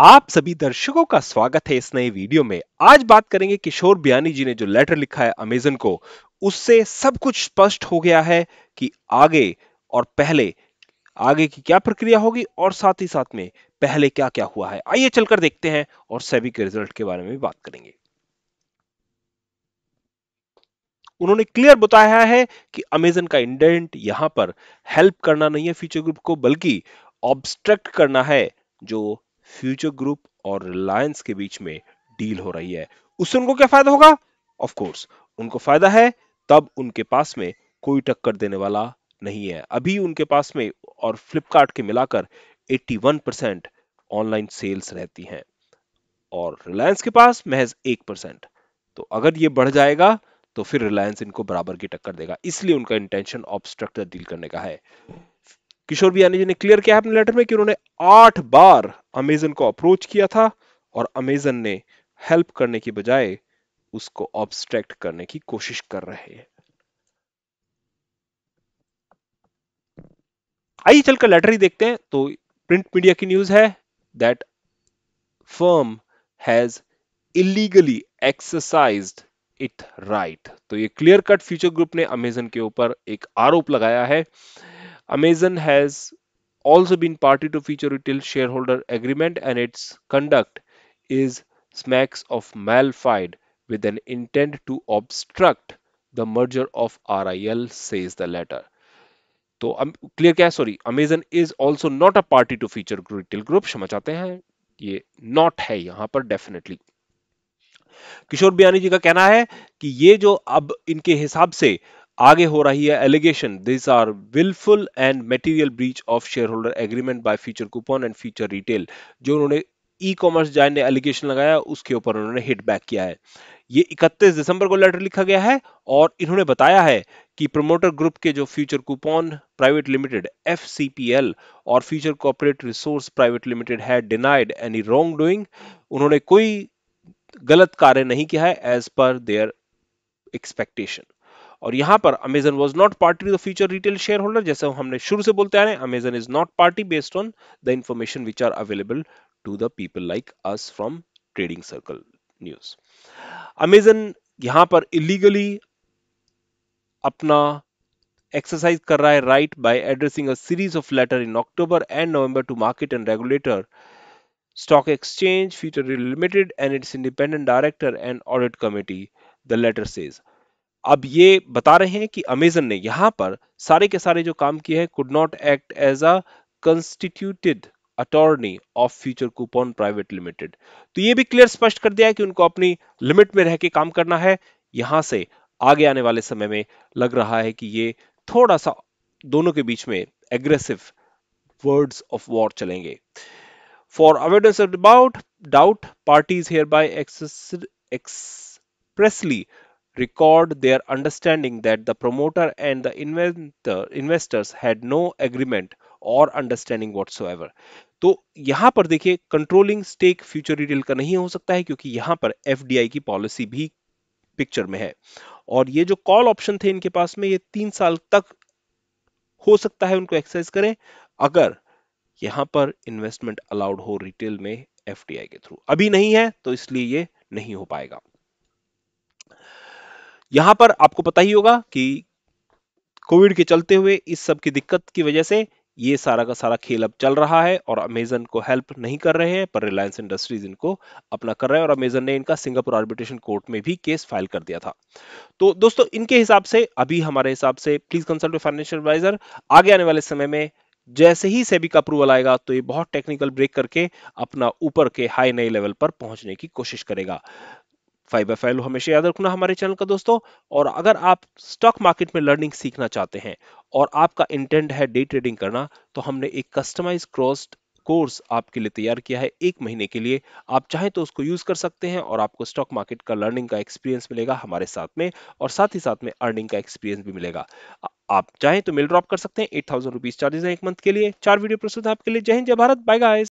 आप सभी दर्शकों का स्वागत है इस नए वीडियो में आज बात करेंगे किशोर बयानी जी ने जो लेटर लिखा है अमेजन को उससे सब कुछ स्पष्ट हो गया है कि आगे और पहले आगे की क्या प्रक्रिया होगी और साथ ही साथ में पहले क्या क्या हुआ है आइए चलकर देखते हैं और सभी के रिजल्ट के बारे में भी बात करेंगे उन्होंने क्लियर बताया है कि अमेजन का इंडेंट यहां पर हेल्प करना नहीं है फ्यूचर ग्रुप को बल्कि ऑब्स्ट्रक्ट करना है जो फ्यूचर ग्रुप और रिलायंस के बीच में डील हो रही है उससे उनको क्या फायदा होगा ऑफ कोर्स उनको फायदा है तब उनके पास में कोई टक्कर देने वाला नहीं है अभी उनके पास में और फ्लिपकार्ट के मिलाकर 81 परसेंट ऑनलाइन सेल्स रहती हैं और रिलायंस के पास महज एक परसेंट तो अगर ये बढ़ जाएगा तो फिर रिलायंस इनको बराबर की टक्कर देगा इसलिए उनका इंटेंशन ऑब्स्ट्रक्टर डील करने का है किशोर बियानी जी ने क्लियर किया है अपने लेटर में कि उन्होंने आठ बार अमेजन को अप्रोच किया था और अमेजन ने हेल्प करने की बजाय उसको ऑब्स्ट्रैक्ट करने की कोशिश कर रहे हैं आइए चलकर लेटर ही देखते हैं तो प्रिंट मीडिया की न्यूज है that firm has illegally exercise it right तो ये क्लियर कट फ्यूचर ग्रुप ने अमेजन के ऊपर एक आरोप लगाया है Amazon has also been party to Future Retail Shareholder Agreement and its conduct is smacks of malfide with an intent to obstruct the merger of RIL, says the letter. तो अम, clear क्या है sorry Amazon is also not a party to Future Retail Group क्षमा चाहते हैं ये not है यहां पर डेफिनेटली किशोर बियानी जी का कहना है कि ये जो अब इनके हिसाब से आगे हो रही है allegation this are wilful and material breach of shareholder agreement by Future Coupon and Future Retail जो उन्होंने ई कॉमर्स जाइन ने एलिगेशन लगाया उसके ऊपर उन्होंने हिट बैक किया है ये 31 दिसंबर को लेटर लिखा गया है और इन्होंने बताया है कि प्रमोटर ग्रुप के जो फ्यूचर कूपन प्राइवेट लिमिटेड एफ और Future Corporate Resource Private Limited है डिनाइड एनी रॉन्ग डूइंग उन्होंने कोई गलत कार्य नहीं किया है एज पर देयर एक्सपेक्टेशन और यहां पर Amazon was not party to the Future Retail shareholder जैसे हमने शुरू से बोलते आ रहे हैं Amazon is not party based on the information which are available to the people like us from Trading Circle News Amazon यहां पर इलीगली अपना एक्सरसाइज कर रहा है right by addressing a series of letter in October and November to market and regulator stock exchange Future limited and its independent director and audit committee the letter says अब ये बता रहे हैं कि अमेजन ने यहां पर सारे के सारे जो काम किए हैं could not act as a constituted attorney of Future Coupon Private Limited तो ये भी क्लियर स्पष्ट कर दिया है कि उनको अपनी लिमिट में रह के काम करना है यहां से आगे आने वाले समय में लग रहा है कि ये थोड़ा सा दोनों के बीच में एग्रेसिव वर्ड्स ऑफ वॉर चलेंगे for awareness about doubt parties hereby expressly record their understanding that the promoter and the inventor investors had no agreement or understanding whatsoever तो यहां पर देखिए कंट्रोलिंग स्टेक फ्यूचर रिटेल का नहीं हो सकता है क्योंकि यहां पर एफडीआई की पॉलिसी भी पिक्चर में है और ये जो कॉल ऑप्शन थे इनके पास में ये तीन साल तक हो सकता है उनको एक्सरसाइज करें अगर यहां पर इन्वेस्टमेंट अलाउड हो रिटेल में एफ के थ्रू अभी नहीं है तो इसलिए ये नहीं हो पाएगा यहां पर आपको पता ही होगा कि कोविड के चलते हुए इस सब की दिक्कत की वजह से ये सारा का सारा खेल अब चल रहा है और अमेजन को हेल्प नहीं कर रहे हैं पर रिलायंस इंडस्ट्रीज इनको अपना कर रहे हैं और अमेजन ने इनका सिंगापुर आर्बिट्रेशन कोर्ट में भी केस फाइल कर दिया था तो दोस्तों इनके हिसाब से अभी हमारे हिसाब से प्लीज कंसल्ट फाइनेंशियल एडवाइजर आगे आने वाले समय में जैसे ही सेबी का अप्रूवल आएगा तो ये बहुत टेक्निकल ब्रेक करके अपना ऊपर के हाई नए लेवल पर पहुंचने की कोशिश करेगा फाइव बाई फाइव हमेशा याद रखना हमारे चैनल का दोस्तों और अगर आप स्टॉक मार्केट में लर्निंग सीखना चाहते हैं और आपका इंटेंट है डे ट्रेडिंग करना तो हमने एक कस्टमाइज क्रॉस्ड कोर्स आपके लिए तैयार किया है एक महीने के लिए आप चाहें तो उसको यूज कर सकते हैं और आपको स्टॉक मार्केट का लर्निंग का एक्सपीरियंस मिलेगा हमारे साथ में और साथ ही साथ में अर्निंग का एक्सपीरियंस भी मिलेगा आप चाहें तो मेल ड्रॉप कर सकते हैं एट थाउजेंड रुपीज चार्जेस है एक मंथ के लिए चार वीडियो प्रस्तुत है आपके लिए जय हिंद जय भारत बाय गाइस